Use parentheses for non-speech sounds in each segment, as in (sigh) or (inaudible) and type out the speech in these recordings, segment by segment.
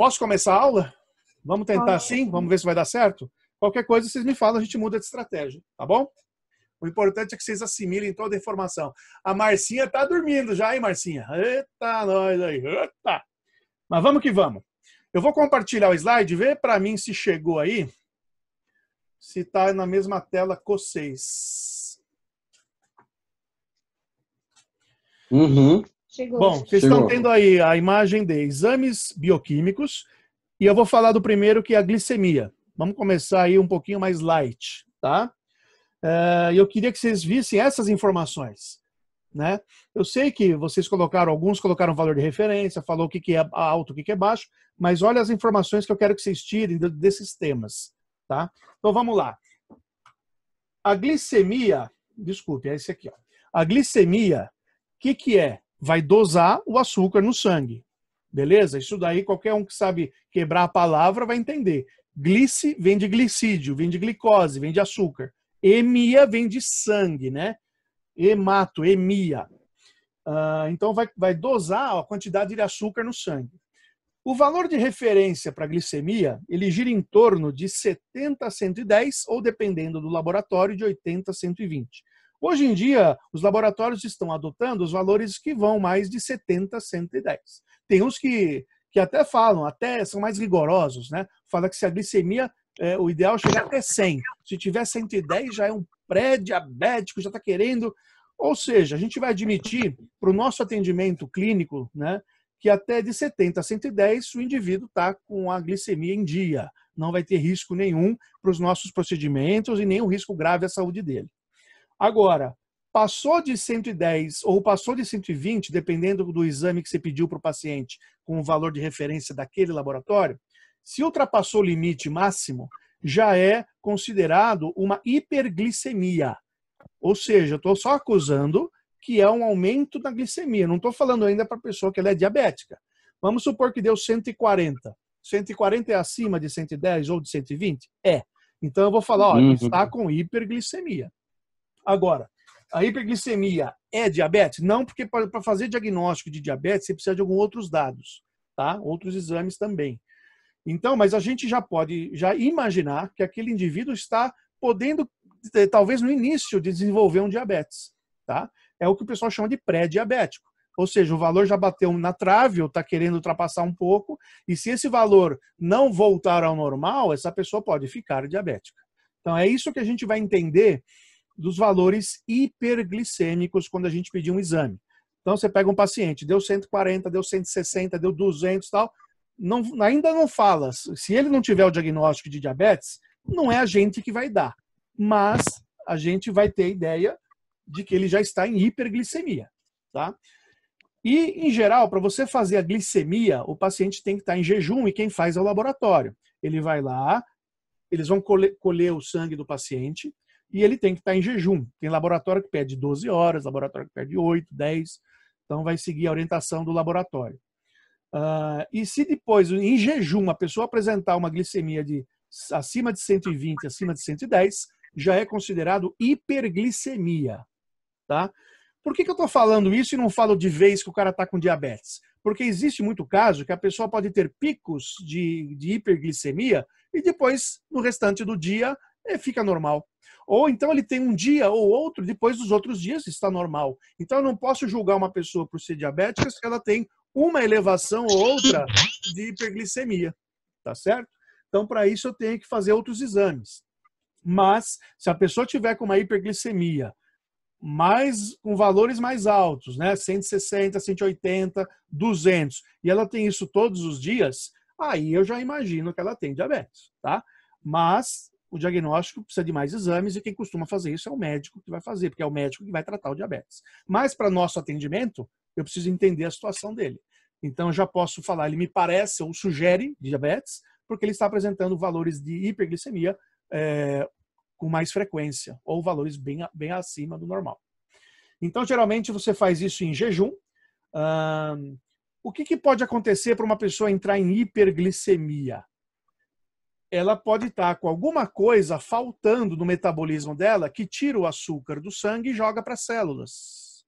Posso começar a aula? Vamos tentar sim? Vamos ver se vai dar certo? Qualquer coisa vocês me falam, a gente muda de estratégia, tá bom? O importante é que vocês assimilem toda a informação. A Marcinha tá dormindo já, hein, Marcinha? Eita, nós aí. Eita! Mas vamos que vamos. Eu vou compartilhar o slide, ver para mim se chegou aí, se tá na mesma tela com vocês. Uhum. Chegou. Bom, vocês Chegou. estão tendo aí a imagem de exames bioquímicos e eu vou falar do primeiro que é a glicemia. Vamos começar aí um pouquinho mais light, tá? É, eu queria que vocês vissem essas informações. Né? Eu sei que vocês colocaram, alguns colocaram valor de referência, falou o que, que é alto, o que, que é baixo, mas olha as informações que eu quero que vocês tirem desses temas. Tá? Então vamos lá. A glicemia, desculpe, é esse aqui. Ó. A glicemia, o que, que é? vai dosar o açúcar no sangue. Beleza? Isso daí qualquer um que sabe quebrar a palavra vai entender. Glice vem de glicídio, vem de glicose, vem de açúcar. Hemia vem de sangue, né? Hemato, hemia. Uh, então vai, vai dosar a quantidade de açúcar no sangue. O valor de referência para glicemia, ele gira em torno de 70 a 110 ou dependendo do laboratório de 80 a 120. Hoje em dia, os laboratórios estão adotando os valores que vão mais de 70 a 110. Tem uns que, que até falam, até são mais rigorosos, né? Fala que se a glicemia, é, o ideal é chegar até 100. Se tiver 110, já é um pré-diabético, já está querendo. Ou seja, a gente vai admitir para o nosso atendimento clínico, né? que até de 70 a 110 o indivíduo está com a glicemia em dia. Não vai ter risco nenhum para os nossos procedimentos e nenhum risco grave à saúde dele. Agora, passou de 110 ou passou de 120, dependendo do exame que você pediu para o paciente, com o valor de referência daquele laboratório, se ultrapassou o limite máximo, já é considerado uma hiperglicemia. Ou seja, estou só acusando que é um aumento da glicemia. Não estou falando ainda para a pessoa que ela é diabética. Vamos supor que deu 140. 140 é acima de 110 ou de 120? É. Então eu vou falar, olha, uhum. está com hiperglicemia. Agora, a hiperglicemia é diabetes? Não, porque para fazer diagnóstico de diabetes você precisa de alguns outros dados, tá? Outros exames também. Então, mas a gente já pode já imaginar que aquele indivíduo está podendo, eh, talvez no início, desenvolver um diabetes, tá? É o que o pessoal chama de pré-diabético. Ou seja, o valor já bateu na trave ou está querendo ultrapassar um pouco, e se esse valor não voltar ao normal, essa pessoa pode ficar diabética. Então, é isso que a gente vai entender dos valores hiperglicêmicos quando a gente pedir um exame. Então você pega um paciente, deu 140, deu 160, deu 200 e tal, não, ainda não fala. Se ele não tiver o diagnóstico de diabetes, não é a gente que vai dar, mas a gente vai ter ideia de que ele já está em hiperglicemia, tá? E, em geral, para você fazer a glicemia, o paciente tem que estar em jejum e quem faz é o laboratório. Ele vai lá, eles vão colher, colher o sangue do paciente, e ele tem que estar tá em jejum. Tem laboratório que pede 12 horas, laboratório que pede 8, 10. Então, vai seguir a orientação do laboratório. Uh, e se depois, em jejum, a pessoa apresentar uma glicemia de acima de 120, acima de 110, já é considerado hiperglicemia. Tá? Por que, que eu estou falando isso e não falo de vez que o cara está com diabetes? Porque existe muito caso que a pessoa pode ter picos de, de hiperglicemia e depois, no restante do dia, é, fica normal. Ou então ele tem um dia ou outro, depois dos outros dias está normal. Então eu não posso julgar uma pessoa por ser diabética se ela tem uma elevação ou outra de hiperglicemia, tá certo? Então para isso eu tenho que fazer outros exames. Mas se a pessoa tiver com uma hiperglicemia mais com valores mais altos, né, 160, 180, 200, e ela tem isso todos os dias, aí eu já imagino que ela tem diabetes, tá? Mas o diagnóstico precisa de mais exames e quem costuma fazer isso é o médico que vai fazer, porque é o médico que vai tratar o diabetes. Mas para nosso atendimento, eu preciso entender a situação dele. Então eu já posso falar, ele me parece ou sugere diabetes, porque ele está apresentando valores de hiperglicemia é, com mais frequência, ou valores bem, bem acima do normal. Então, geralmente, você faz isso em jejum. o que, que pode acontecer para uma pessoa entrar em hiperglicemia? ela pode estar com alguma coisa faltando no metabolismo dela que tira o açúcar do sangue e joga para as células.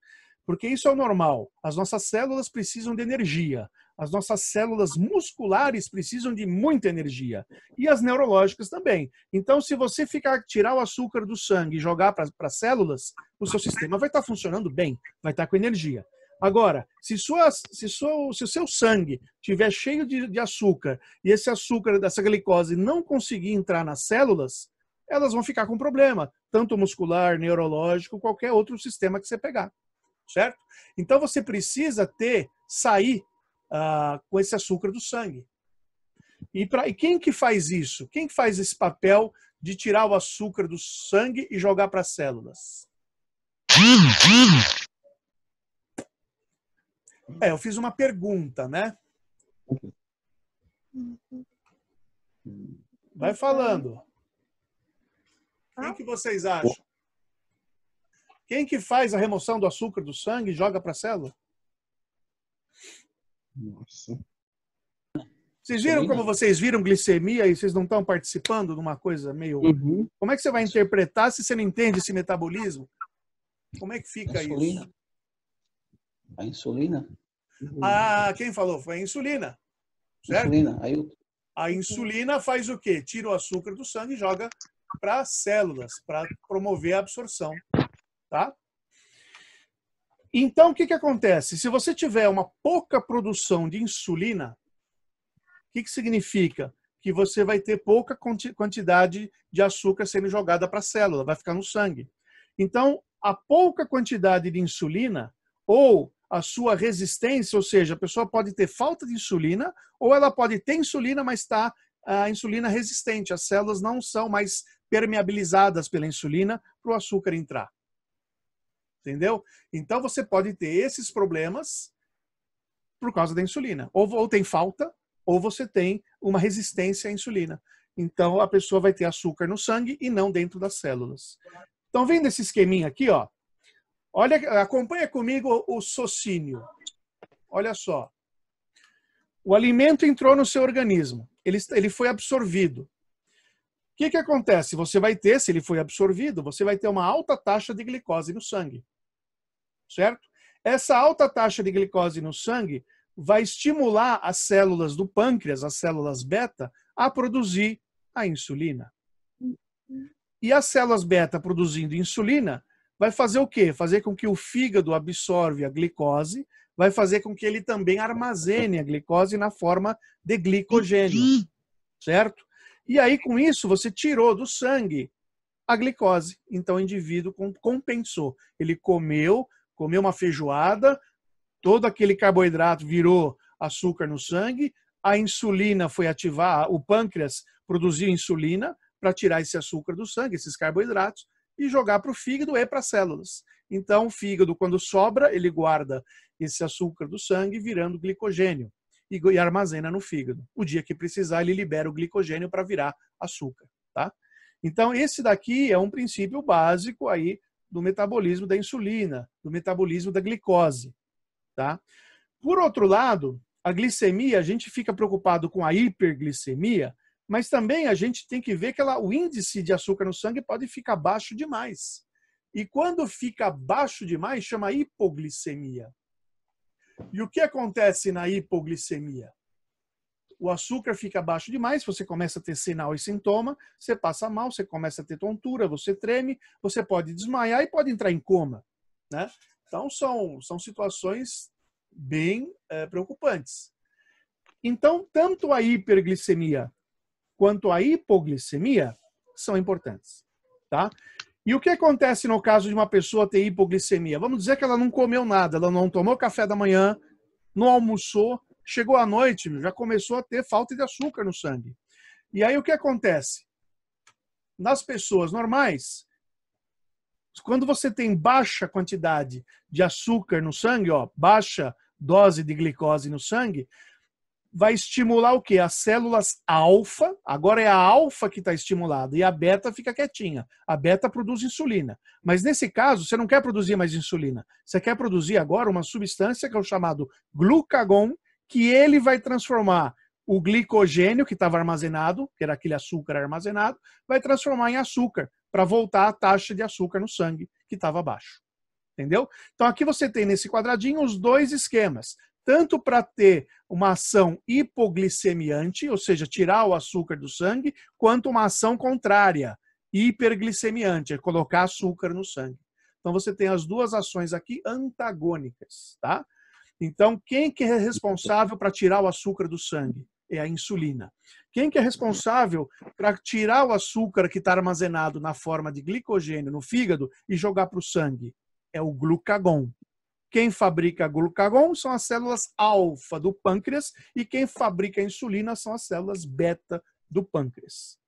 Porque isso é o normal. As nossas células precisam de energia. As nossas células musculares precisam de muita energia. E as neurológicas também. Então, se você ficar tirar o açúcar do sangue e jogar para as células, o seu sistema vai estar funcionando bem, vai estar com energia. Agora, se, sua, se, sua, se o seu sangue estiver cheio de, de açúcar e esse açúcar, dessa glicose, não conseguir entrar nas células, elas vão ficar com problema, tanto muscular, neurológico, qualquer outro sistema que você pegar, certo? Então você precisa ter, sair ah, com esse açúcar do sangue. E, pra, e quem que faz isso? Quem faz esse papel de tirar o açúcar do sangue e jogar para as células? É, eu fiz uma pergunta, né? Vai falando. Quem que vocês acham? Quem que faz a remoção do açúcar do sangue e joga para a célula? Nossa. Vocês viram como vocês viram glicemia e vocês não estão participando de uma coisa meio. Uhum. Como é que você vai interpretar se você não entende esse metabolismo? Como é que fica a insulina. isso? A insulina? Hum. Ah, quem falou? Foi a insulina. Certo? Insulina, aí eu... A insulina faz o quê? Tira o açúcar do sangue e joga para as células, para promover a absorção. Tá? Então, o que, que acontece? Se você tiver uma pouca produção de insulina, o que, que significa? Que você vai ter pouca quantidade de açúcar sendo jogada para a célula, vai ficar no sangue. Então, a pouca quantidade de insulina, ou a sua resistência, ou seja, a pessoa pode ter falta de insulina ou ela pode ter insulina, mas está a insulina resistente. As células não são mais permeabilizadas pela insulina para o açúcar entrar. Entendeu? Então você pode ter esses problemas por causa da insulina. Ou, ou tem falta, ou você tem uma resistência à insulina. Então a pessoa vai ter açúcar no sangue e não dentro das células. Então vendo esse esqueminha aqui, ó. Olha, acompanha comigo o socínio. Olha só. O alimento entrou no seu organismo, ele, ele foi absorvido. O que, que acontece? Você vai ter, se ele foi absorvido, você vai ter uma alta taxa de glicose no sangue. Certo? Essa alta taxa de glicose no sangue vai estimular as células do pâncreas, as células beta, a produzir a insulina. E as células beta produzindo insulina vai fazer o quê? Fazer com que o fígado absorve a glicose, vai fazer com que ele também armazene a glicose na forma de glicogênio. Certo? E aí, com isso, você tirou do sangue a glicose. Então, o indivíduo compensou. Ele comeu, comeu uma feijoada, todo aquele carboidrato virou açúcar no sangue, a insulina foi ativar, o pâncreas produziu insulina para tirar esse açúcar do sangue, esses carboidratos, e jogar para o fígado e para as células. Então, o fígado, quando sobra, ele guarda esse açúcar do sangue virando glicogênio e, armazena no fígado. O dia que precisar, ele libera o glicogênio para virar açúcar, tá? Então, esse daqui é um princípio básico aí do metabolismo da insulina, do metabolismo da glicose, tá? Por outro lado, a glicemia, a gente fica preocupado com a hiperglicemia, mas também a gente tem que ver que ela, o índice de açúcar no sangue pode ficar baixo demais. E quando fica baixo demais, chama hipoglicemia. E o que acontece na hipoglicemia? O açúcar fica baixo demais, você começa a ter sinal e sintoma, você passa mal, você começa a ter tontura, você treme, você pode desmaiar e pode entrar em coma. Né? Então, são, são situações bem é, preocupantes. Então, tanto a hiperglicemia quanto à hipoglicemia são importantes, tá? E o que acontece no caso de uma pessoa ter hipoglicemia? Vamos dizer que ela não comeu nada, ela não tomou café da manhã, não almoçou, chegou à noite, já começou a ter falta de açúcar no sangue. E aí o que acontece? Nas pessoas normais, quando você tem baixa quantidade de açúcar no sangue, ó, baixa dose de glicose no sangue, vai estimular o quê? As células alfa, agora é a alfa que está estimulada, e a beta fica quietinha. A beta produz insulina. Mas nesse caso, você não quer produzir mais insulina. Você quer produzir agora uma substância que é o chamado glucagon, que ele vai transformar o glicogênio que estava armazenado, que era aquele açúcar armazenado, vai transformar em açúcar, para voltar a taxa de açúcar no sangue, que estava abaixo. Entendeu? Então aqui você tem nesse quadradinho os dois esquemas tanto para ter uma ação hipoglicemiante, ou seja, tirar o açúcar do sangue, quanto uma ação contrária, hiperglicemiante, é colocar açúcar no sangue. Então você tem as duas ações aqui antagônicas, tá? Então, quem que é responsável para tirar o açúcar do sangue? É a insulina. Quem que é responsável para tirar o açúcar que está armazenado na forma de glicogênio no fígado e jogar para o sangue? É o glucagon. Quem fabrica glucagon são as células alfa do pâncreas e quem fabrica insulina são as células beta do pâncreas.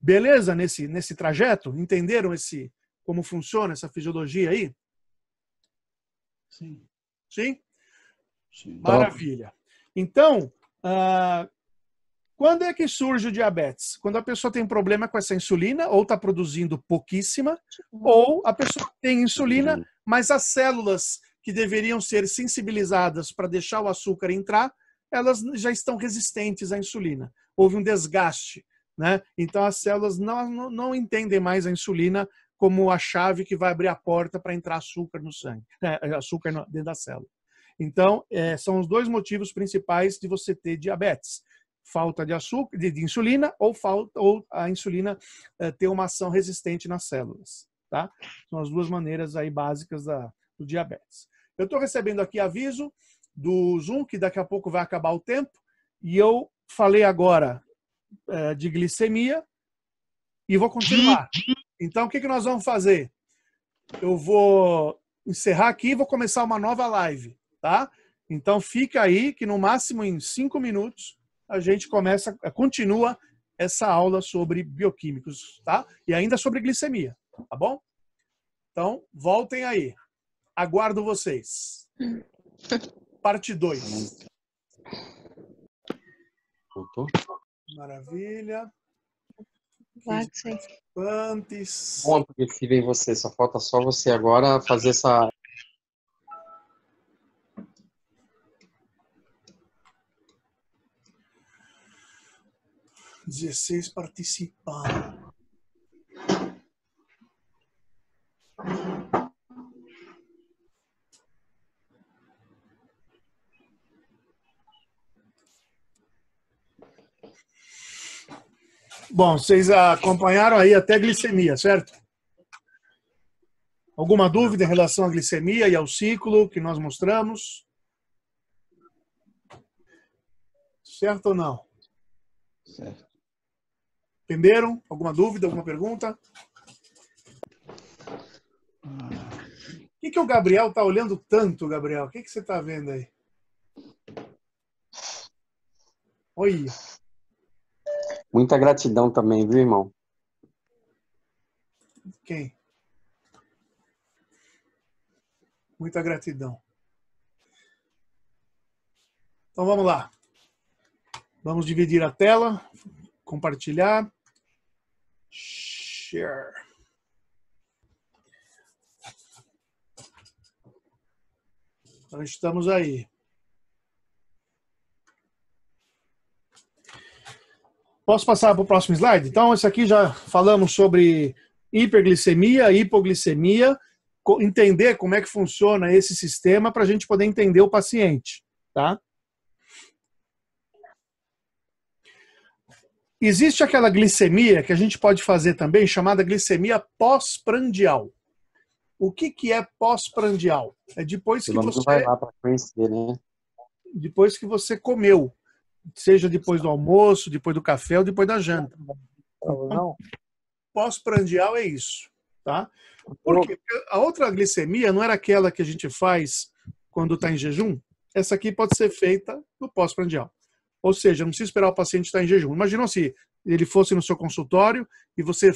Beleza nesse, nesse trajeto? Entenderam esse como funciona essa fisiologia aí? Sim. Sim? Sim. Maravilha. Então, ah, quando é que surge o diabetes? Quando a pessoa tem problema com essa insulina, ou está produzindo pouquíssima, tipo, ou a pessoa tem insulina mas as células que deveriam ser sensibilizadas para deixar o açúcar entrar, elas já estão resistentes à insulina. Houve um desgaste. Né? Então, as células não, não, não entendem mais a insulina como a chave que vai abrir a porta para entrar açúcar no sangue, né? açúcar dentro da célula. Então, é, são os dois motivos principais de você ter diabetes: falta de açúcar, de, de insulina, ou falta ou a insulina é, ter uma ação resistente nas células. Tá? São as duas maneiras aí básicas da, do diabetes. Eu estou recebendo aqui aviso do Zoom, que daqui a pouco vai acabar o tempo, e eu falei agora é, de glicemia e vou continuar. Então, o que, que nós vamos fazer? Eu vou encerrar aqui e vou começar uma nova live, tá? Então, fica aí que no máximo em cinco minutos a gente começa, continua essa aula sobre bioquímicos, tá? E ainda sobre glicemia. Tá bom? Então, voltem aí. Aguardo vocês. Parte 2. Voltou? Maravilha. Participantes. Bom, porque se vem você, só falta só você agora fazer essa dezesseis participantes. Bom, vocês acompanharam aí até glicemia, certo? Alguma dúvida em relação à glicemia e ao ciclo que nós mostramos? Certo ou não? Certo. Entenderam? Alguma dúvida, alguma pergunta? O que, que o Gabriel tá olhando tanto, Gabriel? O que, que você tá vendo aí? Oi. Muita gratidão também, viu, irmão? Quem? Muita gratidão. Então vamos lá. Vamos dividir a tela, compartilhar. Share. Então, estamos aí. Posso passar para o próximo slide? Então, isso aqui já falamos sobre hiperglicemia, hipoglicemia, entender como é que funciona esse sistema para a gente poder entender o paciente, tá? Existe aquela glicemia que a gente pode fazer também, chamada glicemia pós-prandial. O que, que é pós-prandial? É depois que você vai lá para conhecer, né? Depois que você comeu, seja depois do almoço, depois do café ou depois da janta. Então, pós-prandial é isso, tá? Porque a outra glicemia não era aquela que a gente faz quando está em jejum. Essa aqui pode ser feita no pós-prandial. Ou seja, não precisa esperar o paciente estar tá em jejum. Imagina se ele fosse no seu consultório e você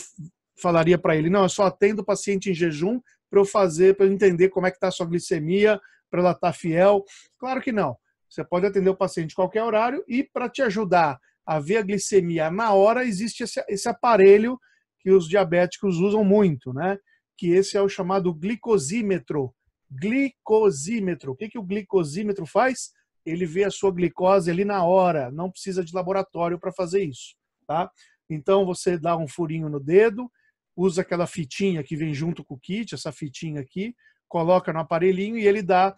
falaria para ele: não, eu só atendo o paciente em jejum para eu fazer, para eu entender como é que está a sua glicemia, para ela estar tá fiel. Claro que não. Você pode atender o paciente em qualquer horário e para te ajudar a ver a glicemia na hora, existe esse, esse aparelho que os diabéticos usam muito, né? Que esse é o chamado glicosímetro. Glicosímetro. O que, que o glicosímetro faz? Ele vê a sua glicose ali na hora, não precisa de laboratório para fazer isso, tá? Então você dá um furinho no dedo, usa aquela fitinha que vem junto com o kit, essa fitinha aqui, coloca no aparelhinho e ele dá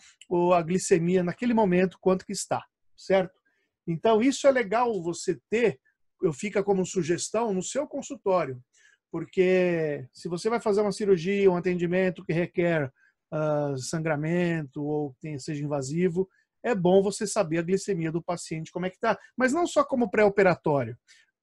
a glicemia naquele momento, quanto que está, certo? Então, isso é legal você ter, eu fica como sugestão no seu consultório, porque se você vai fazer uma cirurgia, um atendimento que requer uh, sangramento ou tem, seja invasivo, é bom você saber a glicemia do paciente, como é que está. Mas não só como pré-operatório.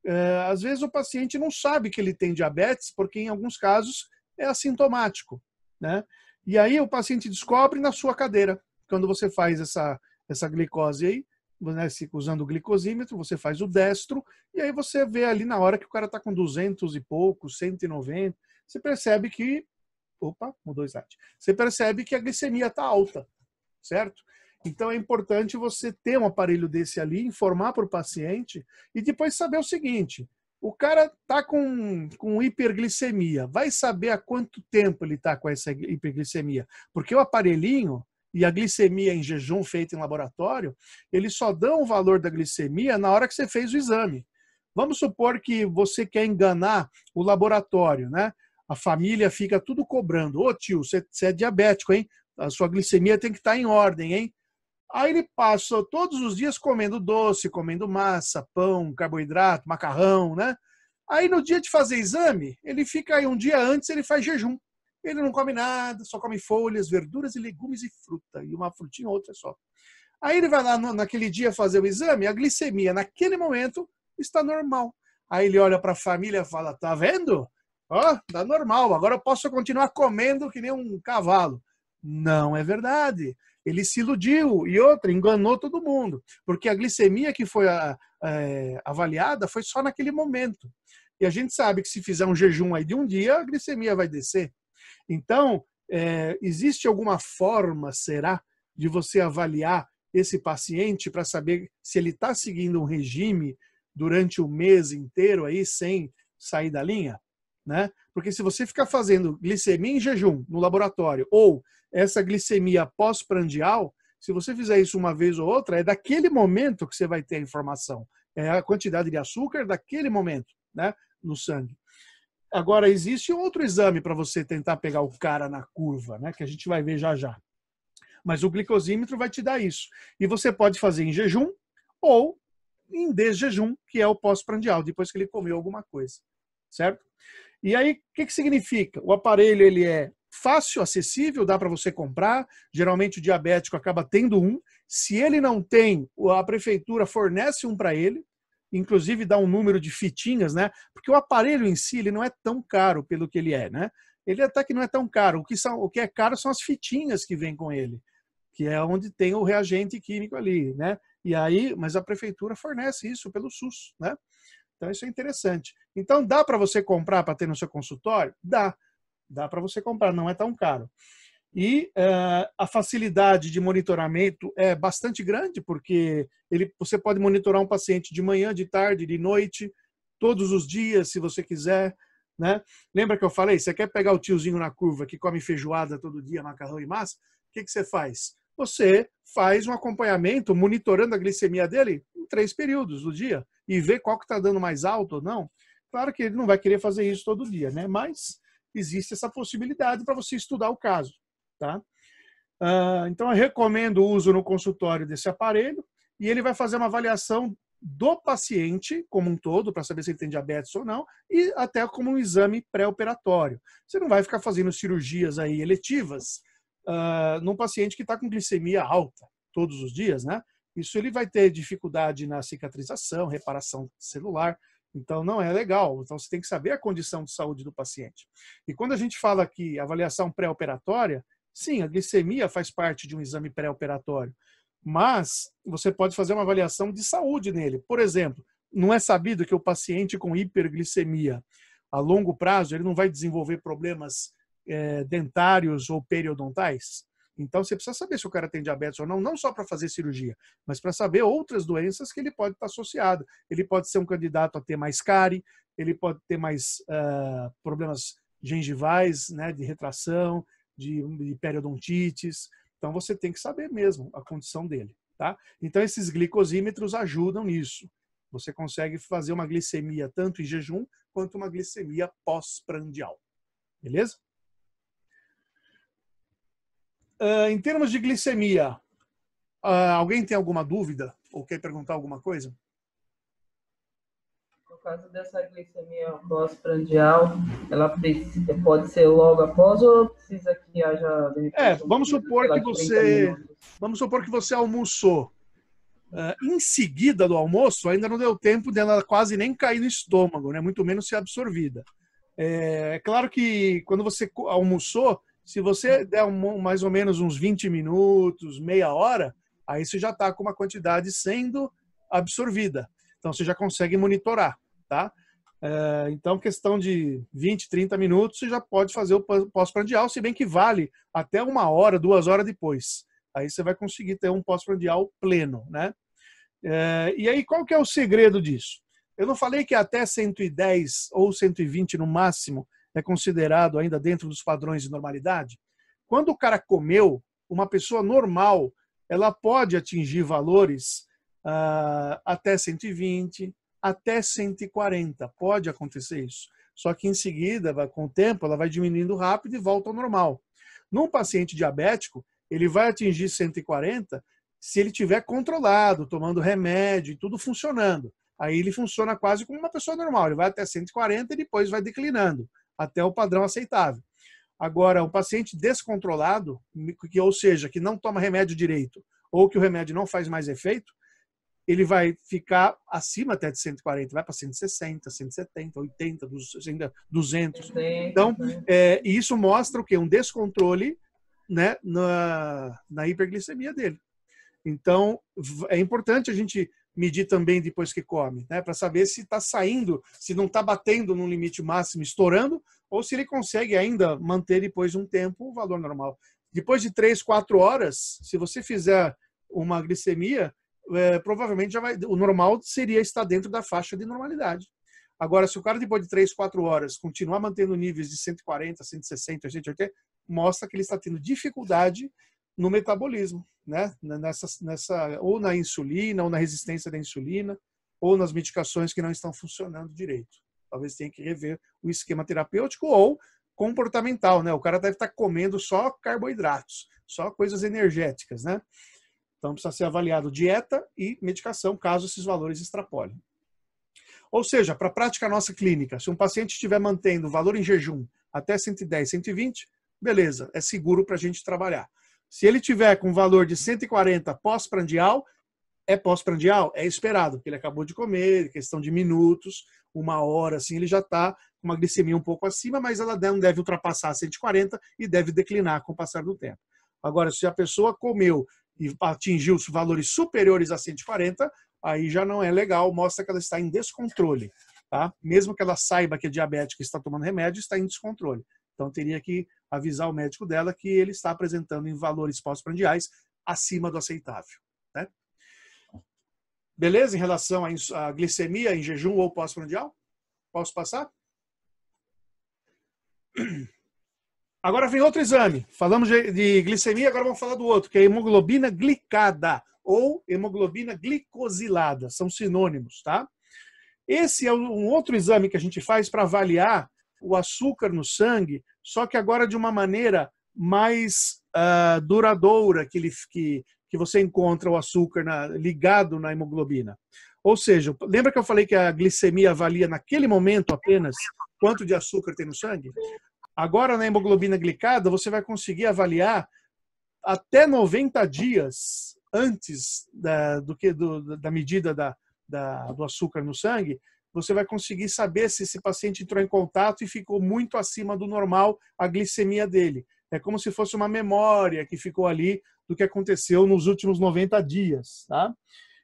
Eh, às vezes o paciente não sabe que ele tem diabetes, porque em alguns casos é assintomático, né? E aí o paciente descobre na sua cadeira, quando você faz essa, essa glicose aí, né, usando o glicosímetro, você faz o destro, e aí você vê ali na hora que o cara está com 200 e pouco, 190, você percebe que. Opa, mudou o slide. Você percebe que a glicemia está alta, certo? Então é importante você ter um aparelho desse ali, informar para o paciente e depois saber o seguinte: o cara tá com, com hiperglicemia, vai saber há quanto tempo ele está com essa hiperglicemia, porque o aparelhinho e a glicemia em jejum feita em laboratório, eles só dão o valor da glicemia na hora que você fez o exame. Vamos supor que você quer enganar o laboratório, né? A família fica tudo cobrando. Ô tio, você, você é diabético, hein? A sua glicemia tem que estar tá em ordem, hein? Aí ele passa todos os dias comendo doce, comendo massa, pão, carboidrato, macarrão, né? Aí no dia de fazer exame, ele fica aí um dia antes, ele faz jejum. Ele não come nada, só come folhas, verduras e legumes e fruta, e uma frutinha outra só. Aí ele vai lá naquele dia fazer o exame, a glicemia naquele momento está normal. Aí ele olha para a família e fala: tá vendo? Ó, oh, tá normal, agora eu posso continuar comendo que nem um cavalo. Não é verdade ele se iludiu e outra, enganou todo mundo, porque a glicemia que foi a, eh, eh, avaliada foi só naquele momento. E a gente sabe que se fizer um jejum aí de um dia, a glicemia vai descer. Então, é, existe alguma forma, será, de você avaliar esse paciente para saber se ele está seguindo um regime durante o mês inteiro aí sem sair da linha, né? Porque se você ficar fazendo glicemia em jejum no laboratório ou essa glicemia pós-prandial, se você fizer isso uma vez ou outra, é daquele momento que você vai ter a informação. É a quantidade de açúcar daquele momento, né? No sangue. Agora, existe outro exame para você tentar pegar o cara na curva, né? Que a gente vai ver já já. Mas o glicosímetro vai te dar isso. E você pode fazer em jejum ou em desjejum, que é o pós-prandial, depois que ele comeu alguma coisa, certo? E aí, o que, que significa? O aparelho ele é fácil, acessível, dá para você comprar. Geralmente o diabético acaba tendo um. Se ele não tem, a prefeitura fornece um para ele, inclusive dá um número de fitinhas, né? Porque o aparelho em si ele não é tão caro pelo que ele é, né? Ele até que não é tão caro. O que, são, o que é caro são as fitinhas que vêm com ele, que é onde tem o reagente químico ali, né? E aí, mas a prefeitura fornece isso pelo SUS, né? Então isso é interessante. Então dá para você comprar para ter no seu consultório? Dá. Dá para você comprar, não é tão caro. E uh, a facilidade de monitoramento é bastante grande, porque ele, você pode monitorar um paciente de manhã, de tarde, de noite, todos os dias, se você quiser. Né? Lembra que eu falei? Você quer pegar o tiozinho na curva que come feijoada todo dia, macarrão e massa? O que, que você faz? Você faz um acompanhamento monitorando a glicemia dele em três períodos do dia e vê qual que está dando mais alto ou não. Claro que ele não vai querer fazer isso todo dia, né? Mas existe essa possibilidade para você estudar o caso. Tá? Uh, então, eu recomendo o uso no consultório desse aparelho e ele vai fazer uma avaliação do paciente como um todo, para saber se ele tem diabetes ou não, e até como um exame pré-operatório. Você não vai ficar fazendo cirurgias aí eletivas uh, num paciente que está com glicemia alta todos os dias, né? Isso ele vai ter dificuldade na cicatrização, reparação celular. Então, não é legal. Então, você tem que saber a condição de saúde do paciente. E quando a gente fala que avaliação pré-operatória, sim, a glicemia faz parte de um exame pré-operatório, mas você pode fazer uma avaliação de saúde nele. Por exemplo, não é sabido que o paciente com hiperglicemia, a longo prazo, ele não vai desenvolver problemas é, dentários ou periodontais? Então você precisa saber se o cara tem diabetes ou não, não só para fazer cirurgia, mas para saber outras doenças que ele pode estar tá associado. Ele pode ser um candidato a ter mais cárie, ele pode ter mais uh, problemas gengivais, né, de retração, de, de periodontites. Então você tem que saber mesmo a condição dele, tá? Então esses glicosímetros ajudam nisso. Você consegue fazer uma glicemia tanto em jejum quanto uma glicemia pós-prandial. Beleza? Uh, em termos de glicemia, uh, alguém tem alguma dúvida ou quer perguntar alguma coisa? No caso dessa glicemia pós-prandial, ela pode ser logo após ou precisa que haja... É, vamos supor que você... Vamos supor que você almoçou. Uh, em seguida do almoço, ainda não deu tempo dela quase nem cair no estômago, né? muito menos ser absorvida. É, é claro que quando você almoçou, se você der um, mais ou menos uns 20 minutos, meia hora, aí você já está com uma quantidade sendo absorvida. Então você já consegue monitorar, tá? É, então, questão de 20, 30 minutos, você já pode fazer o pós-prandial, se bem que vale até uma hora, duas horas depois. Aí você vai conseguir ter um pós-prandial pleno, né? É, e aí, qual que é o segredo disso? Eu não falei que é até 110 ou 120 no máximo é considerado ainda dentro dos padrões de normalidade, quando o cara comeu, uma pessoa normal, ela pode atingir valores uh, até 120, até 140. Pode acontecer isso. Só que em seguida, com o tempo, ela vai diminuindo rápido e volta ao normal. Num paciente diabético, ele vai atingir 140 se ele tiver controlado, tomando remédio e tudo funcionando. Aí ele funciona quase como uma pessoa normal. Ele vai até 140 e depois vai declinando até o padrão aceitável. Agora, o paciente descontrolado, que, ou seja, que não toma remédio direito, ou que o remédio não faz mais efeito, ele vai ficar acima até de 140, vai para 160, 170, 80, 200. Então, né? é, isso mostra o que? Um descontrole né, na, na hiperglicemia dele. Então, é importante a gente medir também depois que come, né? Para saber se está saindo, se não está batendo no limite máximo, estourando, ou se ele consegue ainda manter depois de um tempo o valor normal. Depois de 3, 4 horas, se você fizer uma glicemia, é, provavelmente já vai, o normal seria estar dentro da faixa de normalidade. Agora, se o cara depois de 3, 4 horas continuar mantendo níveis de 140, 160, 180, mostra que ele está tendo dificuldade no metabolismo, né? Nessa, nessa, ou na insulina, ou na resistência da insulina, ou nas medicações que não estão funcionando direito. Talvez tenha que rever o esquema terapêutico ou comportamental, né? O cara deve estar tá comendo só carboidratos, só coisas energéticas, né? Então precisa ser avaliado dieta e medicação, caso esses valores extrapolem. Ou seja, para a prática nossa clínica, se um paciente estiver mantendo o valor em jejum até 110, 120, beleza, é seguro para a gente trabalhar. Se ele tiver com valor de 140 pós-prandial, é pós-prandial? É esperado, porque ele acabou de comer, questão de minutos, uma hora, assim, ele já está com uma glicemia um pouco acima, mas ela não deve ultrapassar 140 e deve declinar com o passar do tempo. Agora, se a pessoa comeu e atingiu os valores superiores a 140, aí já não é legal, mostra que ela está em descontrole. Tá? Mesmo que ela saiba que é diabética e está tomando remédio, está em descontrole. Então teria que avisar o médico dela que ele está apresentando em valores pós-prandiais acima do aceitável. Né? Beleza? Em relação à glicemia em jejum ou pós-prandial? Posso passar? Agora vem outro exame. Falamos de glicemia, agora vamos falar do outro, que é a hemoglobina glicada ou hemoglobina glicosilada. São sinônimos, tá? Esse é um outro exame que a gente faz para avaliar o açúcar no sangue só que agora de uma maneira mais uh, duradoura que, ele, que, que você encontra o açúcar na, ligado na hemoglobina. Ou seja, lembra que eu falei que a glicemia avalia naquele momento apenas quanto de açúcar tem no sangue? Agora, na hemoglobina glicada, você vai conseguir avaliar até 90 dias antes da, do que do, da medida da, da, do açúcar no sangue, você vai conseguir saber se esse paciente entrou em contato e ficou muito acima do normal a glicemia dele. É como se fosse uma memória que ficou ali do que aconteceu nos últimos 90 dias, tá?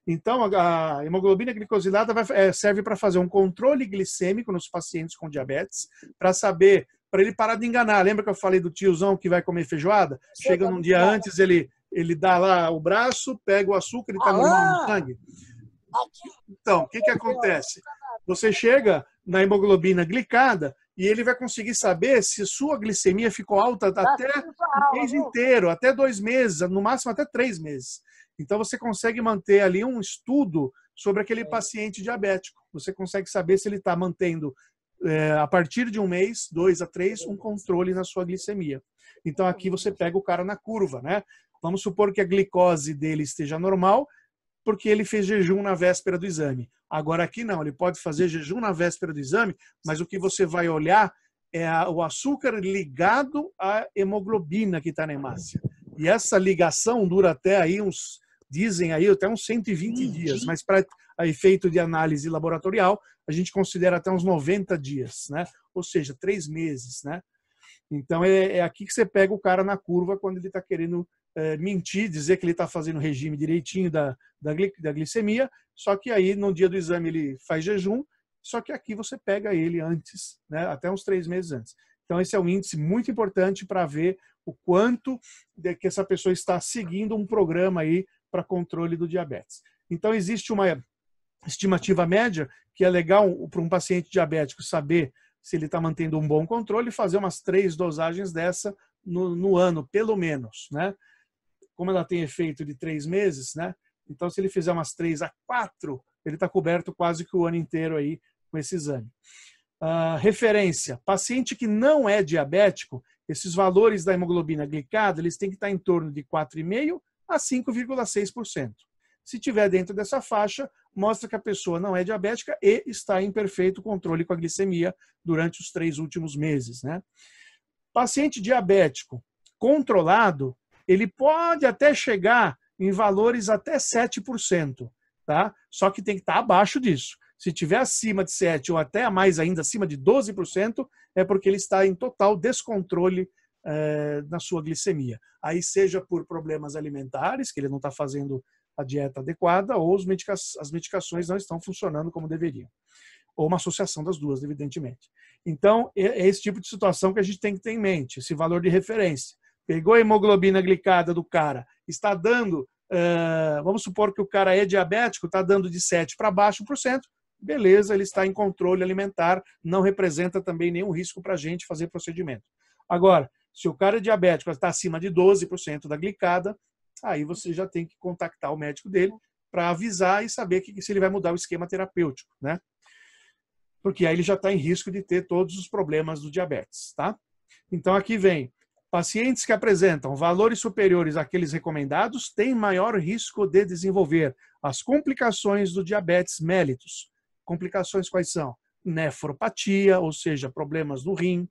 Então, a hemoglobina glicosilada vai, é, serve para fazer um controle glicêmico nos pacientes com diabetes, para saber, para ele parar de enganar. Lembra que eu falei do tiozão que vai comer feijoada? Chega tá um dia antes, ele, ele dá lá o braço, pega o açúcar, ele está ah! normal no sangue. Então, o que, que é acontece? Você chega na hemoglobina glicada e ele vai conseguir saber se sua glicemia ficou alta tá até o mês inteiro, até dois meses, no máximo até três meses. Então você consegue manter ali um estudo sobre aquele é. paciente diabético. Você consegue saber se ele está mantendo é, a partir de um mês, dois a três, um controle na sua glicemia. Então aqui você pega o cara na curva, né? Vamos supor que a glicose dele esteja normal porque ele fez jejum na véspera do exame. Agora aqui não, ele pode fazer jejum na véspera do exame, mas o que você vai olhar é o açúcar ligado à hemoglobina que está na hemácia. E essa ligação dura até aí uns, dizem aí, até uns 120 dias, mas para efeito de análise laboratorial, a gente considera até uns 90 dias, né? Ou seja, três meses, né? Então é, é aqui que você pega o cara na curva quando ele está querendo é, mentir, dizer que ele está fazendo o regime direitinho da, da, da glicemia, só que aí no dia do exame ele faz jejum, só que aqui você pega ele antes, né, até uns três meses antes. Então esse é um índice muito importante para ver o quanto de que essa pessoa está seguindo um programa aí para controle do diabetes. Então existe uma estimativa média que é legal para um paciente diabético saber se ele está mantendo um bom controle e fazer umas três dosagens dessa no, no ano, pelo menos, né? como ela tem efeito de três meses, né? Então, se ele fizer umas três a quatro, ele está coberto quase que o ano inteiro aí com esse exame. Uh, referência: paciente que não é diabético, esses valores da hemoglobina glicada, eles têm que estar tá em torno de 4,5% a 5,6%. Se tiver dentro dessa faixa, mostra que a pessoa não é diabética e está em perfeito controle com a glicemia durante os três últimos meses. Né? Paciente diabético controlado, ele pode até chegar em valores até 7%, tá? Só que tem que estar tá abaixo disso. Se tiver acima de 7 ou até mais ainda acima de 12%, é porque ele está em total descontrole eh, na sua glicemia. Aí seja por problemas alimentares, que ele não está fazendo a dieta adequada, ou medica as medicações não estão funcionando como deveriam. Ou uma associação das duas, evidentemente. Então, é, é esse tipo de situação que a gente tem que ter em mente, esse valor de referência pegou a hemoglobina glicada do cara, está dando, ah, vamos supor que o cara é diabético, está dando de 7 para baixo por cento, beleza, ele está em controle alimentar, não representa também nenhum risco para a gente fazer procedimento. Agora, se o cara é diabético, está acima de 12% da glicada, aí você já tem que contactar o médico dele para avisar e saber que, se ele vai mudar o esquema terapêutico, né? Porque aí ele já está em risco de ter todos os problemas do diabetes, tá? Então aqui vem Pacientes que apresentam valores superiores àqueles recomendados têm maior risco de desenvolver as complicações do diabetes mellitus. Complicações quais são? Nefropatia, ou seja, problemas no rim,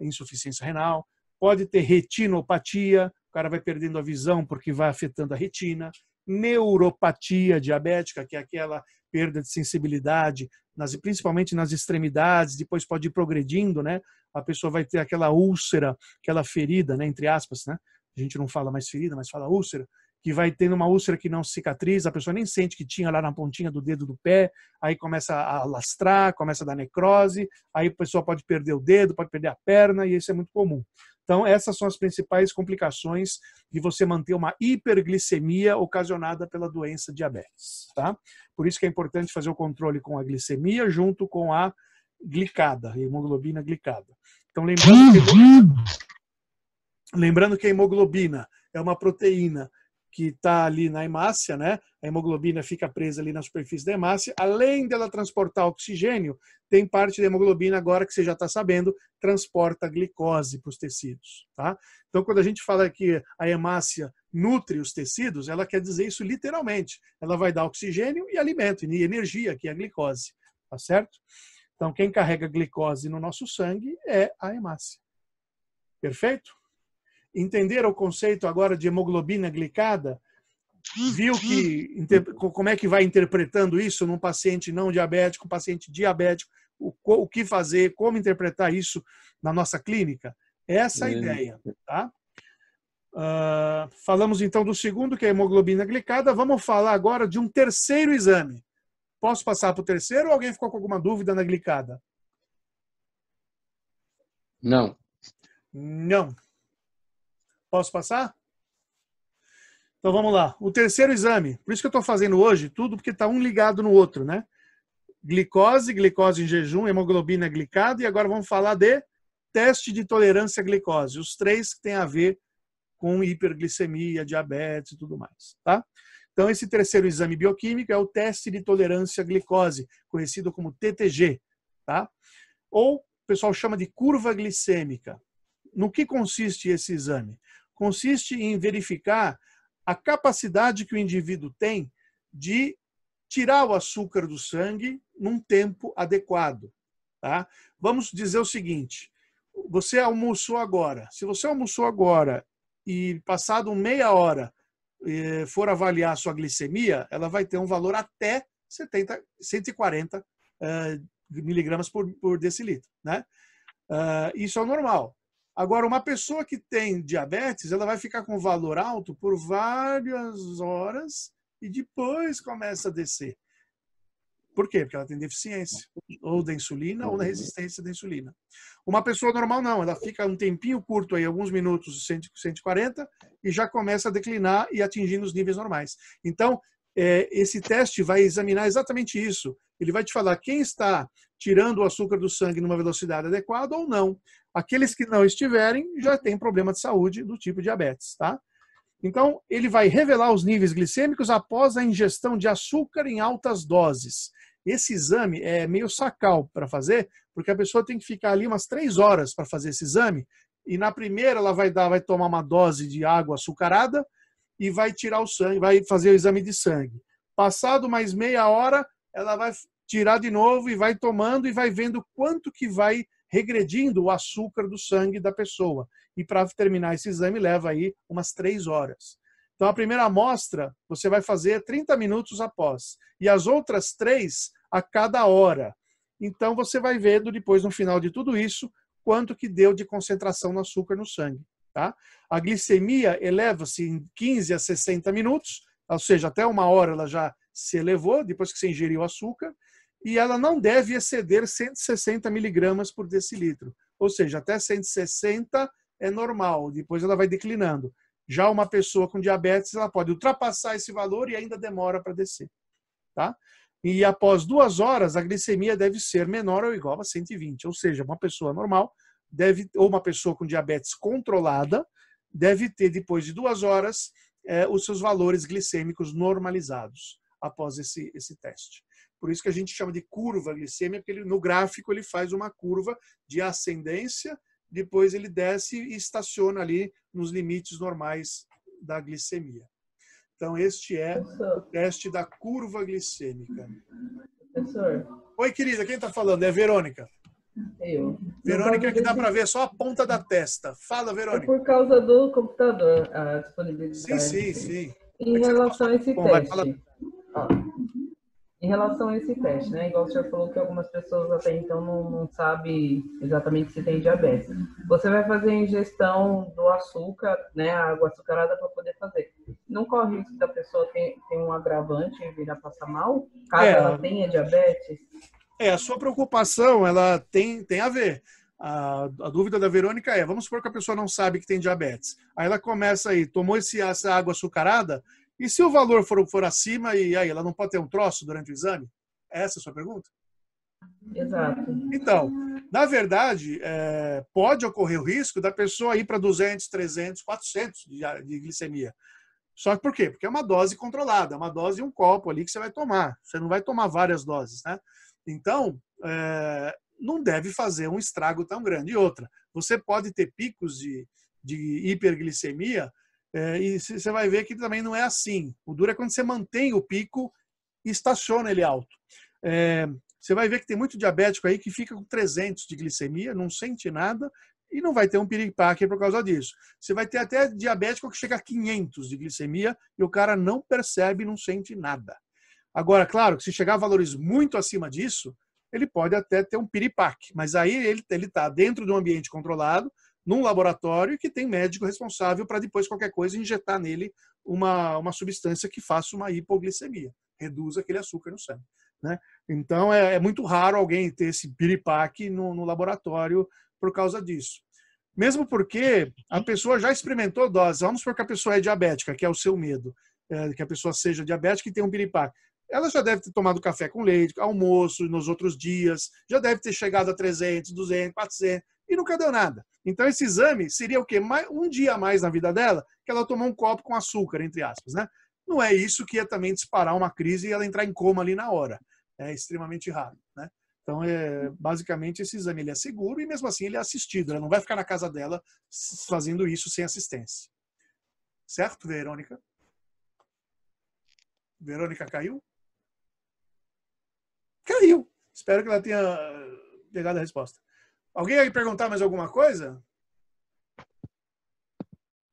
insuficiência renal. Pode ter retinopatia, o cara vai perdendo a visão porque vai afetando a retina. Neuropatia diabética, que é aquela perda de sensibilidade nas, principalmente nas extremidades, depois pode ir progredindo, né? A pessoa vai ter aquela úlcera, aquela ferida, né? Entre aspas, né? A gente não fala mais ferida, mas fala úlcera, que vai tendo uma úlcera que não cicatriza, a pessoa nem sente que tinha lá na pontinha do dedo do pé, aí começa a lastrar, começa a dar necrose, aí a pessoa pode perder o dedo, pode perder a perna, e isso é muito comum. Então, essas são as principais complicações de você manter uma hiperglicemia ocasionada pela doença diabetes, tá? Por isso que é importante fazer o controle com a glicemia junto com a glicada, hemoglobina glicada. Então, lembrando que, uhum. lembrando que a hemoglobina é uma proteína que está ali na hemácia, né? A hemoglobina fica presa ali na superfície da hemácia. Além dela transportar oxigênio, tem parte da hemoglobina agora que você já está sabendo transporta glicose para os tecidos, tá? Então, quando a gente fala que a hemácia nutre os tecidos, ela quer dizer isso literalmente. Ela vai dar oxigênio e alimento e energia, que é a glicose, tá certo? Então, quem carrega glicose no nosso sangue é a hemácia. Perfeito? entenderam o conceito agora de hemoglobina glicada, hum, viu hum. que como é que vai interpretando isso num paciente não diabético, paciente diabético, o, o que fazer, como interpretar isso na nossa clínica. Essa é a ideia, tá? Uh, falamos então do segundo, que é a hemoglobina glicada. Vamos falar agora de um terceiro exame. Posso passar para o terceiro ou alguém ficou com alguma dúvida na glicada? Não. Não. Posso passar? Então vamos lá. O terceiro exame, por isso que eu estou fazendo hoje tudo, porque está um ligado no outro, né? Glicose, glicose em jejum, hemoglobina glicada, e agora vamos falar de teste de tolerância à glicose. Os três que têm a ver com hiperglicemia, diabetes e tudo mais, tá? Então esse terceiro exame bioquímico é o teste de tolerância à glicose, conhecido como TTG, tá? Ou o pessoal chama de curva glicêmica. No que consiste esse exame? consiste em verificar a capacidade que o indivíduo tem de tirar o açúcar do sangue num tempo adequado. Tá? Vamos dizer o seguinte: você almoçou agora. Se você almoçou agora e passado meia hora eh, for avaliar sua glicemia, ela vai ter um valor até 70, 140 uh, miligramas por, por decilitro. Né? Uh, isso é normal. Agora, uma pessoa que tem diabetes, ela vai ficar com valor alto por várias horas e depois começa a descer. Por quê? Porque ela tem deficiência, ou da insulina, ou da resistência da insulina. Uma pessoa normal, não, ela fica um tempinho curto aí, alguns minutos, 140, e já começa a declinar e atingindo os níveis normais. Então, é, esse teste vai examinar exatamente isso. Ele vai te falar quem está tirando o açúcar do sangue numa velocidade adequada ou não. Aqueles que não estiverem já têm problema de saúde do tipo diabetes, tá? Então, ele vai revelar os níveis glicêmicos após a ingestão de açúcar em altas doses. Esse exame é meio sacal para fazer, porque a pessoa tem que ficar ali umas três horas para fazer esse exame. E na primeira ela vai dar, vai tomar uma dose de água açucarada e vai tirar o sangue, vai fazer o exame de sangue. Passado mais meia hora, ela vai tirar de novo e vai tomando e vai vendo quanto que vai regredindo o açúcar do sangue da pessoa. E para terminar esse exame, leva aí umas três horas. Então, a primeira amostra você vai fazer 30 minutos após, e as outras três a cada hora. Então, você vai vendo depois, no final de tudo isso, quanto que deu de concentração no açúcar no sangue. Tá? A glicemia eleva-se em 15 a 60 minutos, ou seja, até uma hora ela já se elevou, depois que você ingeriu o açúcar e ela não deve exceder 160 miligramas por decilitro. Ou seja, até 160 é normal, depois ela vai declinando. Já uma pessoa com diabetes, ela pode ultrapassar esse valor e ainda demora para descer. Tá? E após duas horas, a glicemia deve ser menor ou igual a 120. Ou seja, uma pessoa normal deve, ou uma pessoa com diabetes controlada, deve ter, depois de duas horas, eh, os seus valores glicêmicos normalizados após esse, esse teste. Por isso que a gente chama de curva glicêmica, porque ele, no gráfico ele faz uma curva de ascendência, depois ele desce e estaciona ali nos limites normais da glicemia. Então, este é professor. o teste da curva glicêmica. Professor. Oi, querida, quem está falando? É a Verônica. Eu. Verônica, que dá para ver só a ponta da testa. Fala, é Verônica. É por causa do computador, a disponibilidade. Sim, sim, sim. Em é relação a esse Bom, teste. Ó, em relação a esse teste, né? Igual o senhor falou que algumas pessoas até então não, não sabem exatamente se tem diabetes. Você vai fazer a ingestão do açúcar, né? A água açucarada para poder fazer. Não corre o risco da pessoa ter, ter um agravante e vir a passar mal? Caso é, ela tenha diabetes? É, a sua preocupação, ela tem, tem a ver. A, a, dúvida da Verônica é: vamos supor que a pessoa não sabe que tem diabetes. Aí ela começa aí, tomou esse, essa água açucarada, e se o valor for, for acima, e aí, ela não pode ter um troço durante o exame? É essa é a sua pergunta? Exato. Então, na verdade, é, pode ocorrer o risco da pessoa ir para 200, 300, 400 de, de glicemia. Só que por quê? Porque é uma dose controlada, é uma dose e um copo ali que você vai tomar. Você não vai tomar várias doses, né? Então, é, não deve fazer um estrago tão grande. E outra, você pode ter picos de, de hiperglicemia é, e você vai ver que também não é assim. O duro é quando você mantém o pico e estaciona ele alto. É, você vai ver que tem muito diabético aí que fica com 300 de glicemia, não sente nada e não vai ter um piripaque por causa disso. Você vai ter até diabético que chega a 500 de glicemia e o cara não percebe, não sente nada. Agora, claro, que se chegar a valores muito acima disso, ele pode até ter um piripaque, mas aí ele está dentro de um ambiente controlado, num laboratório que tem médico responsável para depois qualquer coisa injetar nele uma, uma substância que faça uma hipoglicemia, reduza aquele açúcar no sangue. Né? Então é, é, muito raro alguém ter esse piripaque no, no laboratório por causa disso. Mesmo porque a pessoa já experimentou doses. Vamos supor que a pessoa é diabética, que é o seu medo, é, que a pessoa seja diabética e tenha um piripaque. Ela já deve ter tomado café com leite, almoço nos outros dias, já deve ter chegado a 300, 200, 400, e nunca deu nada. Então esse exame seria o quê? um dia a mais na vida dela que ela tomou um copo com açúcar, entre aspas, né? Não é isso que ia é também disparar uma crise e ela entrar em coma ali na hora. É extremamente raro, né? Então, é, basicamente, esse exame ele é seguro e, mesmo assim, ele é assistido. Ela não vai ficar na casa dela fazendo isso sem assistência. Certo, Verônica? Verônica caiu? Caiu. Espero que ela tenha eh, pegado a resposta. Alguém aí perguntar mais alguma coisa?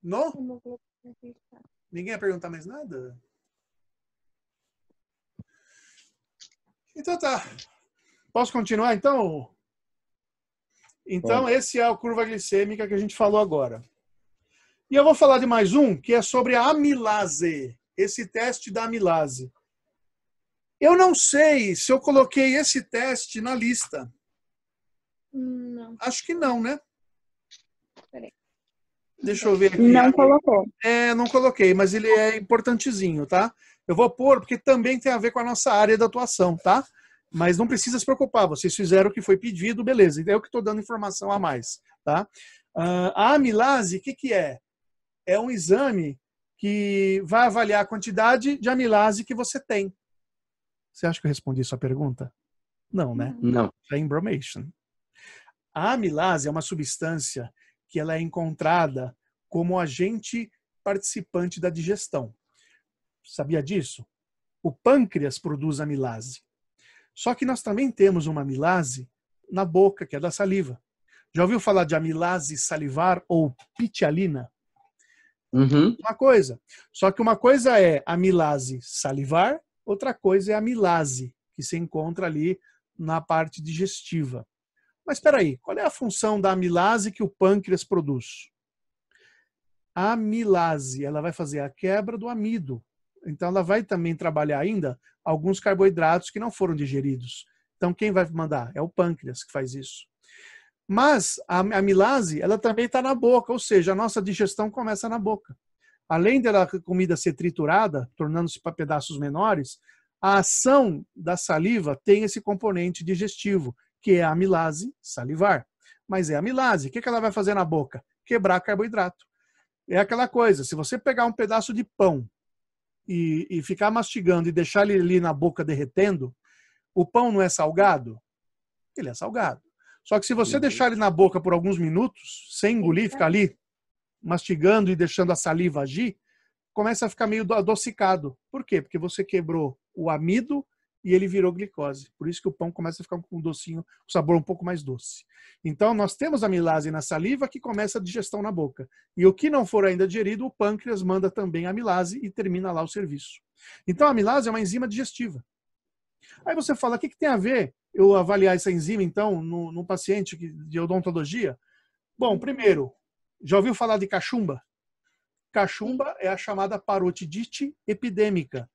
Não? Ninguém ia perguntar mais nada? Então tá. Posso continuar então? Então, Bom. esse é o curva glicêmica que a gente falou agora. E eu vou falar de mais um, que é sobre a amilase, esse teste da amilase. Eu não sei se eu coloquei esse teste na lista. Não. Acho que não, né? Peraí. Deixa eu ver aqui. Não colocou. É, não coloquei, mas ele é importantezinho, tá? Eu vou pôr porque também tem a ver com a nossa área de atuação, tá? Mas não precisa se preocupar, vocês fizeram o que foi pedido, beleza. É o que estou dando informação a mais, tá? Uh, a amilase, o que, que é? É um exame que vai avaliar a quantidade de amilase que você tem. Você acha que eu respondi sua pergunta? Não, né? Não. É embromation. A amilase é uma substância que ela é encontrada como agente participante da digestão. Sabia disso? O pâncreas produz amilase. Só que nós também temos uma amilase na boca, que é da saliva. Já ouviu falar de amilase salivar ou pitialina? Uhum. Uma coisa. Só que uma coisa é amilase salivar, outra coisa é amilase, que se encontra ali na parte digestiva. Mas espera aí, qual é a função da amilase que o pâncreas produz? A amilase, ela vai fazer a quebra do amido. Então ela vai também trabalhar ainda alguns carboidratos que não foram digeridos. Então quem vai mandar? É o pâncreas que faz isso. Mas a amilase, ela também está na boca, ou seja, a nossa digestão começa na boca. Além da comida ser triturada, tornando-se para pedaços menores, a ação da saliva tem esse componente digestivo, que é a amilase salivar. Mas é a amilase. O que, ela vai fazer na boca? Quebrar carboidrato. É aquela coisa, se você pegar um pedaço de pão e, e ficar mastigando e deixar ele ali na boca derretendo, o pão não é salgado? Ele é salgado. Só que se você uhum. deixar ele na boca por alguns minutos, sem engolir, ficar ali mastigando e deixando a saliva agir, começa a ficar meio adocicado. Por quê? Porque você quebrou o amido e ele virou glicose. Por isso que o pão começa a ficar com um docinho, um sabor um pouco mais doce. Então, nós temos a amilase na saliva que começa a digestão na boca. E o que não for ainda digerido, o pâncreas manda também a amilase e termina lá o serviço. Então, a amilase é uma enzima digestiva. Aí você fala, o que, que tem a ver eu avaliar essa enzima, então, no, no paciente de odontologia? Bom, primeiro, já ouviu falar de cachumba? Cachumba é a chamada parotidite epidêmica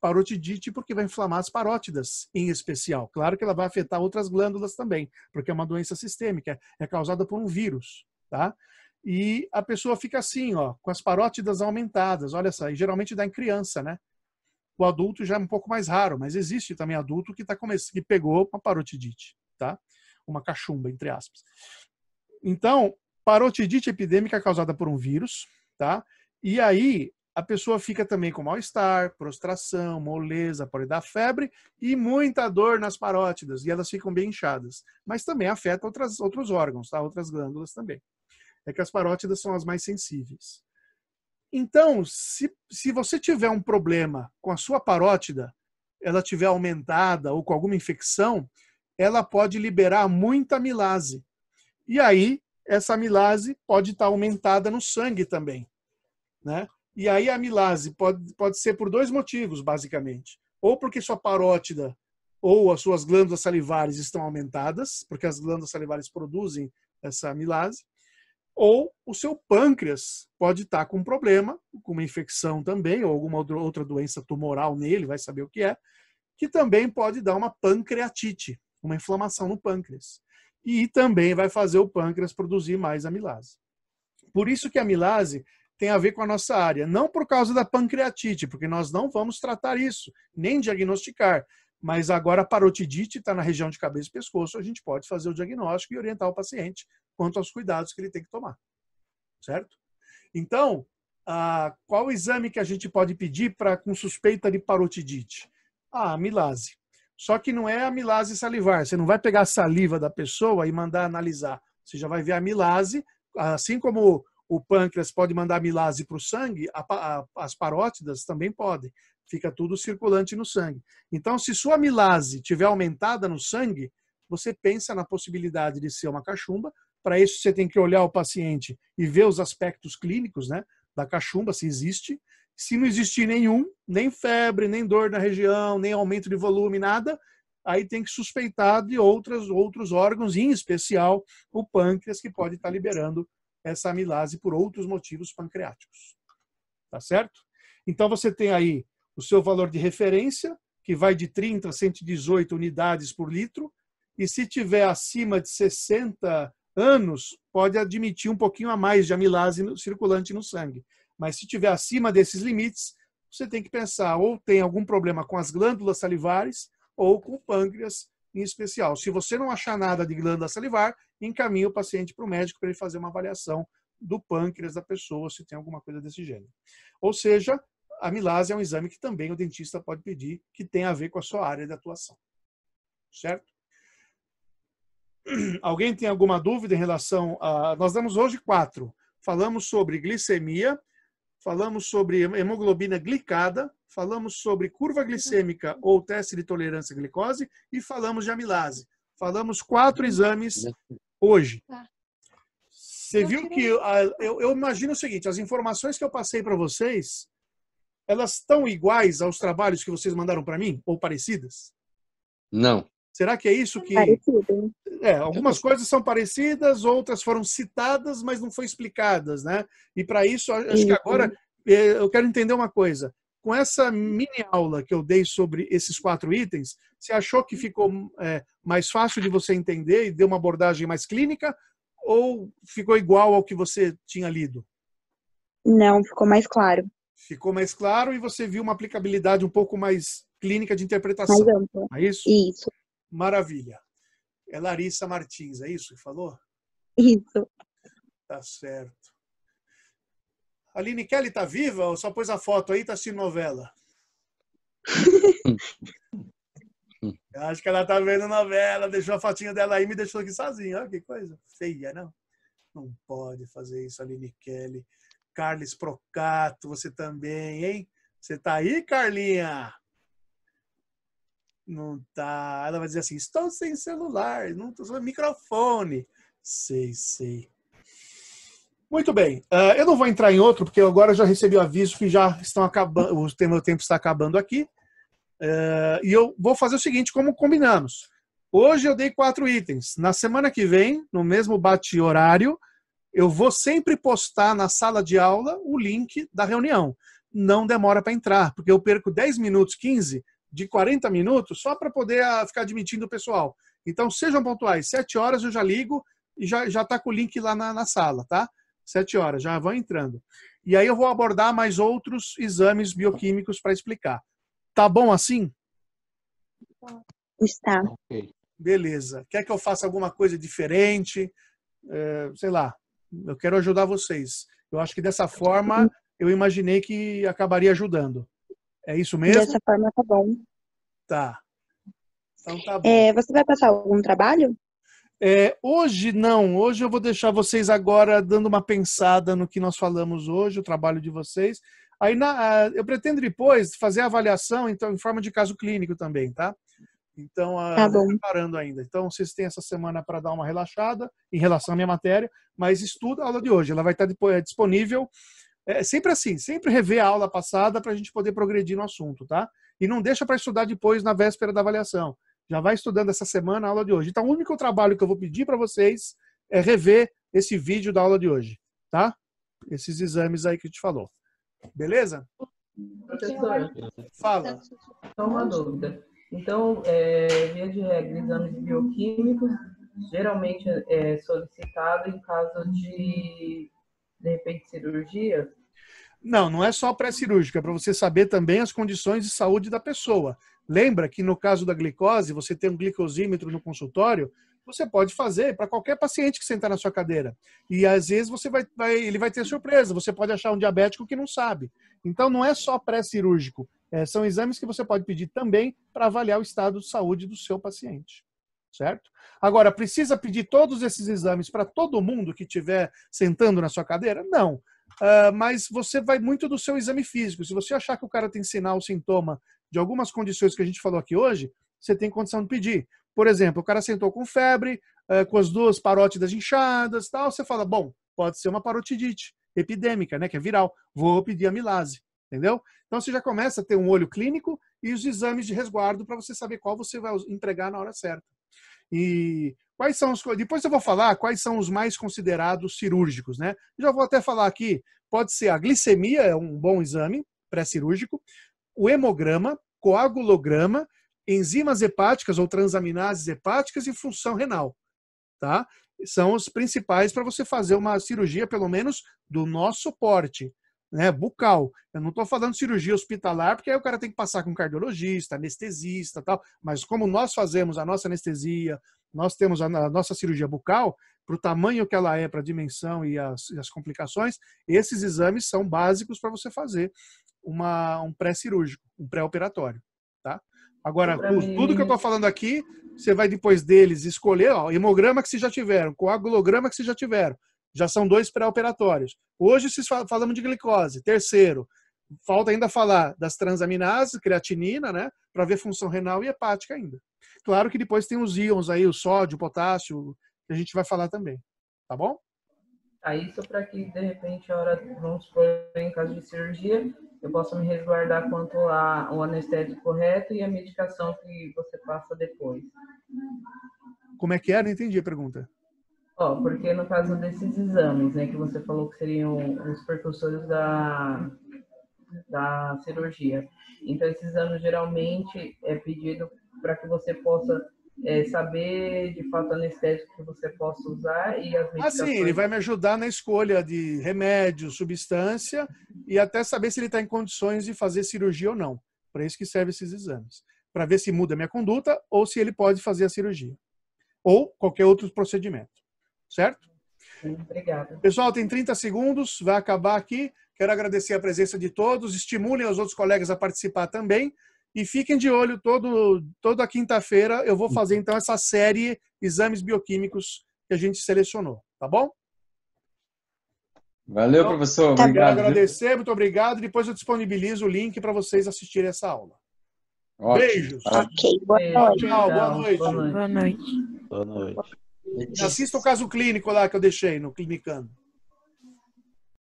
parotidite porque vai inflamar as parótidas em especial. Claro que ela vai afetar outras glândulas também, porque é uma doença sistêmica, é causada por um vírus, tá? E a pessoa fica assim, ó, com as parótidas aumentadas, olha só, e geralmente dá em criança, né? O adulto já é um pouco mais raro, mas existe também adulto que, tá come... que pegou uma parotidite, tá? Uma cachumba, entre aspas. Então, parotidite epidêmica causada por um vírus, tá? E aí, a pessoa fica também com mal-estar, prostração, moleza, pode dar febre e muita dor nas parótidas, e elas ficam bem inchadas. Mas também afeta outras, outros órgãos, tá? outras glândulas também. É que as parótidas são as mais sensíveis. Então, se, se você tiver um problema com a sua parótida, ela tiver aumentada ou com alguma infecção, ela pode liberar muita amilase. E aí, essa amilase pode estar tá aumentada no sangue também. Né? E aí a amilase pode, pode ser por dois motivos, basicamente. Ou porque sua parótida ou as suas glândulas salivares estão aumentadas, porque as glândulas salivares produzem essa amilase, ou o seu pâncreas pode estar com um problema, com uma infecção também, ou alguma outra doença tumoral nele, vai saber o que é, que também pode dar uma pancreatite, uma inflamação no pâncreas. E também vai fazer o pâncreas produzir mais amilase. Por isso que a amilase tem a ver com a nossa área. Não por causa da pancreatite, porque nós não vamos tratar isso, nem diagnosticar. Mas agora a parotidite está na região de cabeça e pescoço, a gente pode fazer o diagnóstico e orientar o paciente quanto aos cuidados que ele tem que tomar. Certo? Então, ah, qual exame que a gente pode pedir para com suspeita de parotidite? Ah, amilase. Só que não é a amilase salivar. Você não vai pegar a saliva da pessoa e mandar analisar. Você já vai ver a amilase, assim como o pâncreas pode mandar milase para o sangue, a, a, as parótidas também podem. Fica tudo circulante no sangue. Então, se sua milase tiver aumentada no sangue, você pensa na possibilidade de ser uma cachumba. Para isso, você tem que olhar o paciente e ver os aspectos clínicos né, da cachumba, se existe. Se não existir nenhum, nem febre, nem dor na região, nem aumento de volume, nada, aí tem que suspeitar de outras, outros órgãos, em especial o pâncreas, que pode estar liberando essa amilase por outros motivos pancreáticos. Tá certo? Então você tem aí o seu valor de referência, que vai de 30 a 118 unidades por litro, e se tiver acima de 60 anos, pode admitir um pouquinho a mais de amilase circulante no sangue. Mas se tiver acima desses limites, você tem que pensar ou tem algum problema com as glândulas salivares ou com o pâncreas em especial. Se você não achar nada de glândula salivar, encaminhe o paciente para o médico para ele fazer uma avaliação do pâncreas da pessoa, se tem alguma coisa desse gênero. Ou seja, a amilase é um exame que também o dentista pode pedir, que tem a ver com a sua área de atuação. Certo? (clears throat) Alguém tem alguma dúvida em relação a. Nós damos hoje quatro. Falamos sobre glicemia, falamos sobre hemoglobina glicada, falamos sobre curva glicêmica ou teste de tolerância à glicose e falamos de amilase. Falamos quatro exames hoje. Tá. Você viu que eu, eu imagino o seguinte: as informações que eu passei para vocês, elas estão iguais aos trabalhos que vocês mandaram para mim ou parecidas? Não. Será que é isso que né? é, algumas coisas são parecidas, outras foram citadas, mas não foram explicadas, né? E para isso, acho que agora é, eu quero entender uma coisa. Com essa mini aula que eu dei sobre esses quatro itens, você achou que ficou é, mais fácil de você entender e deu uma abordagem mais clínica, ou ficou igual ao que você tinha lido? Não, ficou mais claro. Ficou mais claro e você viu uma aplicabilidade um pouco mais clínica de interpretação. Mais ampla. É isso? Isso. Maravilha. É Larissa Martins, é isso que falou? Isso. Tá certo. A Aline Kelly tá viva ou só pôs a foto aí e tá assistindo novela? (laughs) Eu acho que ela tá vendo novela, deixou a fotinha dela aí e me deixou aqui sozinha. Olha que coisa feia, não? Não pode fazer isso, Aline Kelly. Carlos Procato, você também, hein? Você tá aí, Carlinha? Não tá. Ela vai dizer assim: estou sem celular, não estou sem microfone. Sei, sei. Muito bem. Uh, eu não vou entrar em outro, porque agora eu já recebi o aviso que já estão acabando, o meu tempo está acabando aqui. Uh, e eu vou fazer o seguinte, como combinamos. Hoje eu dei quatro itens. Na semana que vem, no mesmo bate-horário, eu vou sempre postar na sala de aula o link da reunião. Não demora para entrar, porque eu perco 10 minutos, 15, de 40 minutos só para poder ah, ficar admitindo o pessoal. Então, sejam pontuais. Sete horas eu já ligo e já, já tá com o link lá na, na sala, tá? Sete horas, já vão entrando. E aí eu vou abordar mais outros exames bioquímicos para explicar. Tá bom assim? Está. Beleza. Quer que eu faça alguma coisa diferente? É, sei lá. Eu quero ajudar vocês. Eu acho que dessa forma eu imaginei que acabaria ajudando. É isso mesmo? Dessa forma tá bom. Tá. Então tá bom. É, você vai passar algum trabalho? É, hoje não, hoje eu vou deixar vocês agora dando uma pensada no que nós falamos hoje, o trabalho de vocês. Aí na, eu pretendo depois fazer a avaliação, então, em forma de caso clínico também, tá? Então, tá bom. preparando ainda. Então, vocês têm essa semana para dar uma relaxada em relação à minha matéria, mas estuda a aula de hoje. Ela vai estar é, disponível é sempre assim, sempre rever a aula passada para a gente poder progredir no assunto, tá? E não deixa para estudar depois na véspera da avaliação. Já vai estudando essa semana a aula de hoje. Então, o único trabalho que eu vou pedir para vocês é rever esse vídeo da aula de hoje, tá? Esses exames aí que a gente falou. Beleza? Professor, fala. Só uma dúvida. Então, é, via de regra, exames bioquímicos geralmente é solicitado em caso de, de repente, cirurgia, não, não é só pré-cirúrgico, é para você saber também as condições de saúde da pessoa. Lembra que no caso da glicose, você tem um glicosímetro no consultório, você pode fazer para qualquer paciente que sentar na sua cadeira. E às vezes você vai, vai, ele vai ter surpresa, você pode achar um diabético que não sabe. Então não é só pré-cirúrgico, é, são exames que você pode pedir também para avaliar o estado de saúde do seu paciente. Certo? Agora, precisa pedir todos esses exames para todo mundo que estiver sentando na sua cadeira? Não. Uh, mas você vai muito do seu exame físico. Se você achar que o cara tem sinal, sintoma de algumas condições que a gente falou aqui hoje, você tem condição de pedir. Por exemplo, o cara sentou com febre, uh, com as duas parótidas inchadas, tal. Você fala, bom, pode ser uma parotidite epidêmica, né, que é viral. Vou pedir amilase, entendeu? Então você já começa a ter um olho clínico e os exames de resguardo para você saber qual você vai entregar na hora certa. E Quais são os, depois eu vou falar quais são os mais considerados cirúrgicos, né? Já vou até falar aqui, pode ser a glicemia, é um bom exame pré-cirúrgico, o hemograma, coagulograma, enzimas hepáticas ou transaminases hepáticas e função renal, tá? São os principais para você fazer uma cirurgia, pelo menos do nosso porte, né? Bucal. Eu não estou falando cirurgia hospitalar, porque aí o cara tem que passar com cardiologista, anestesista, tal. Mas como nós fazemos a nossa anestesia, nós temos a, a nossa cirurgia bucal, para o tamanho que ela é, para a dimensão e as, e as, complicações, esses exames são básicos para você fazer uma, um pré-cirúrgico, um pré-operatório. Tá? Agora, tudo que eu estou falando aqui, você vai depois deles escolher ó, hemograma que vocês já tiveram, coagulograma que vocês já tiveram. Já são dois pré-operatórios. Hoje vocês falamos de glicose. Terceiro, falta ainda falar das transaminases, creatinina, né? Para ver função renal e hepática ainda. Claro que depois tem os íons aí, o sódio, o potássio, que a gente vai falar também. Tá bom? Aí, só para que, de repente, a hora, vamos supor, em caso de cirurgia, eu possa me resguardar quanto ao anestésico correto e a medicação que você passa depois. Como é que é? Não entendi a pergunta. Ó, oh, porque no caso desses exames, né, que você falou que seriam os precursores da, da cirurgia. Então, esses exames geralmente é pedido para que você possa é, saber de fato anestésico que você possa usar e as medicações... Assim, ele vai me ajudar na escolha de remédio, substância e até saber se ele está em condições de fazer cirurgia ou não. Para isso que servem esses exames. Para ver se muda a minha conduta ou se ele pode fazer a cirurgia. Ou qualquer outro procedimento. Certo? obrigada. Pessoal, tem 30 segundos, vai acabar aqui. Quero agradecer a presença de todos. Estimulem os outros colegas a participar também. E fiquem de olho, todo, toda quinta-feira eu vou fazer uhum. então essa série exames bioquímicos que a gente selecionou, tá bom? Valeu, então, professor. Tá obrigado. Quero agradecer, muito obrigado. Depois eu disponibilizo o link para vocês assistirem essa aula. Ótimo. Beijos. Tá. Ok, boa noite. Tchau, boa noite. Boa noite. Boa noite. Boa noite. Assista o caso clínico lá que eu deixei no Clinicando.